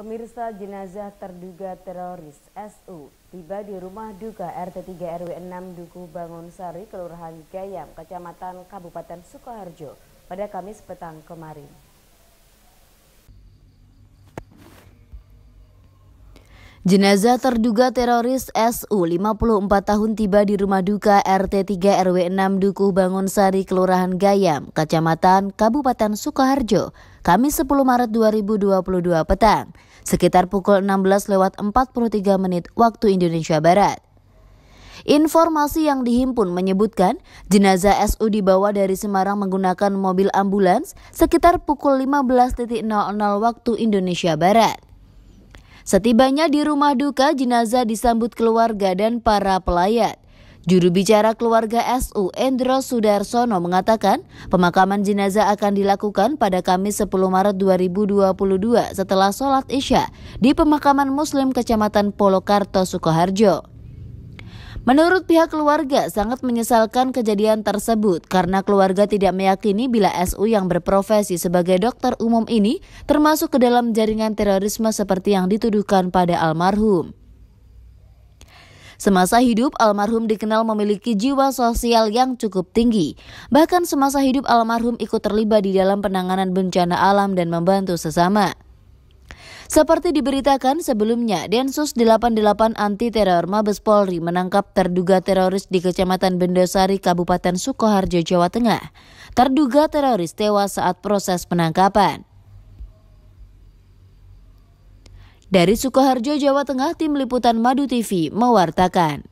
Pemirsa jenazah terduga teroris SU tiba di rumah duka RT 3 RW 6 Duku Bangun Sari, Kelurahan Gayam, Kecamatan Kabupaten Sukoharjo pada Kamis petang kemarin. Jenazah terduga teroris SU 54 tahun tiba di rumah duka RT 3 RW 6 Dukuh Sari Kelurahan Gayam, Kecamatan Kabupaten Sukoharjo, Kamis 10 Maret 2022 petang, sekitar pukul 16 lewat 43 menit waktu Indonesia Barat. Informasi yang dihimpun menyebutkan jenazah SU dibawa dari Semarang menggunakan mobil ambulans sekitar pukul 15.00 waktu Indonesia Barat. Setibanya di rumah duka, jenazah disambut keluarga dan para pelayat. Juru bicara keluarga SU Endro Sudarsono mengatakan pemakaman jenazah akan dilakukan pada Kamis 10 Maret 2022 setelah sholat isya di pemakaman muslim kecamatan Polokarto, Sukoharjo. Menurut pihak keluarga, sangat menyesalkan kejadian tersebut karena keluarga tidak meyakini bila SU yang berprofesi sebagai dokter umum ini termasuk ke dalam jaringan terorisme seperti yang dituduhkan pada almarhum. Semasa hidup, almarhum dikenal memiliki jiwa sosial yang cukup tinggi. Bahkan semasa hidup almarhum ikut terlibat di dalam penanganan bencana alam dan membantu sesama. Seperti diberitakan sebelumnya, Densus 88 Anti Teror Mabes Polri menangkap terduga teroris di Kecamatan Bendosari, Kabupaten Sukoharjo, Jawa Tengah. Terduga teroris tewas saat proses penangkapan. Dari Sukoharjo, Jawa Tengah, tim liputan Madu TV mewartakan.